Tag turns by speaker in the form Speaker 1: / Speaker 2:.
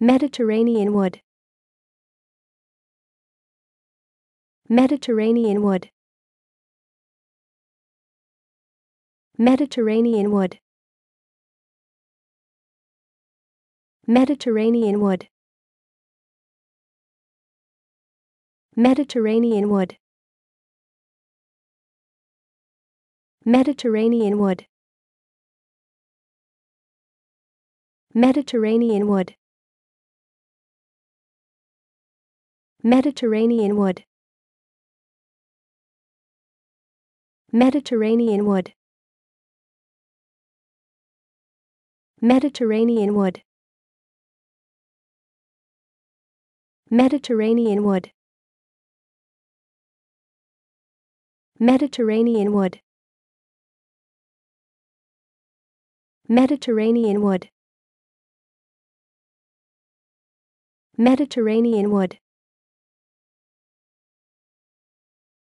Speaker 1: Mediterranean wood. Mediterranean wood. Mediterranean wood. Mediterranean wood. Mediterranean wood. Mediterranean wood. Mediterranean wood. Mediterranean wood. Mediterranean wood. Mediterranean wood. Mediterranean wood. Mediterranean wood. Mediterranean wood. Mediterranean wood.